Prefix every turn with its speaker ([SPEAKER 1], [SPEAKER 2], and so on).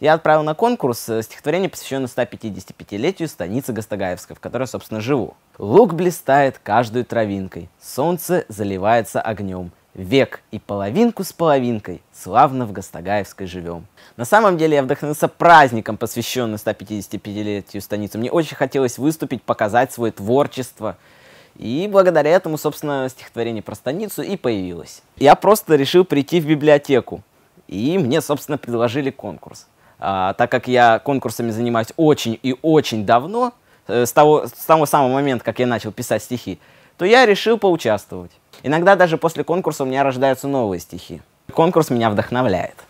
[SPEAKER 1] Я отправил на конкурс э, стихотворение, посвященное 155-летию станицы Гастагаевска, в которой, собственно, живу. Лук блистает каждой травинкой, солнце заливается огнем. Век и половинку с половинкой славно в Гастагаевской живем. На самом деле я вдохновился праздником, посвященным 155-летию станицы. Мне очень хотелось выступить, показать свое творчество, и благодаря этому, собственно, стихотворение про станицу и появилось. Я просто решил прийти в библиотеку. И мне, собственно, предложили конкурс. А, так как я конкурсами занимаюсь очень и очень давно, э, с того, с того самого момента, как я начал писать стихи, то я решил поучаствовать. Иногда даже после конкурса у меня рождаются новые стихи. Конкурс меня вдохновляет.